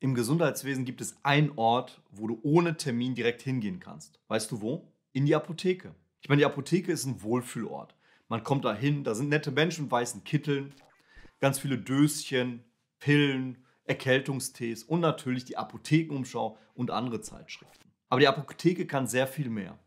Im Gesundheitswesen gibt es einen Ort, wo du ohne Termin direkt hingehen kannst. Weißt du wo? In die Apotheke. Ich meine, die Apotheke ist ein Wohlfühlort. Man kommt da hin, da sind nette Menschen in weißen Kitteln, ganz viele Döschen, Pillen, Erkältungstees und natürlich die Apothekenumschau und andere Zeitschriften. Aber die Apotheke kann sehr viel mehr.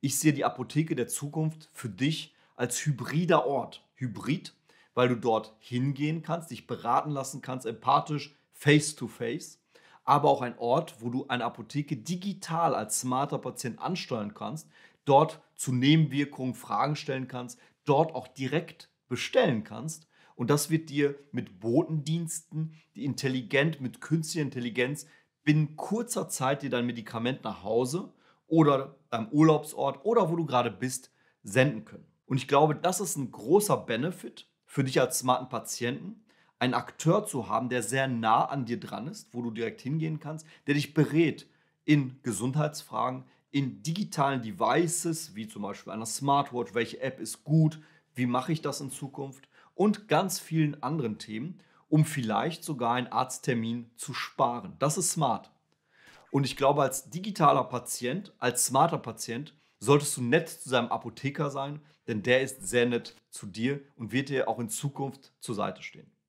Ich sehe die Apotheke der Zukunft für dich als hybrider Ort. Hybrid, weil du dort hingehen kannst, dich beraten lassen kannst, empathisch, face-to-face, -face, aber auch ein Ort, wo du eine Apotheke digital als smarter Patient ansteuern kannst, dort zu Nebenwirkungen Fragen stellen kannst, dort auch direkt bestellen kannst. Und das wird dir mit Botendiensten, die intelligent, mit künstlicher Intelligenz binnen kurzer Zeit dir dein Medikament nach Hause oder am Urlaubsort oder wo du gerade bist, senden können. Und ich glaube, das ist ein großer Benefit für dich als smarten Patienten, einen Akteur zu haben, der sehr nah an dir dran ist, wo du direkt hingehen kannst, der dich berät in Gesundheitsfragen, in digitalen Devices, wie zum Beispiel einer Smartwatch, welche App ist gut, wie mache ich das in Zukunft und ganz vielen anderen Themen, um vielleicht sogar einen Arzttermin zu sparen. Das ist smart. Und ich glaube, als digitaler Patient, als smarter Patient, solltest du nett zu seinem Apotheker sein, denn der ist sehr nett zu dir und wird dir auch in Zukunft zur Seite stehen.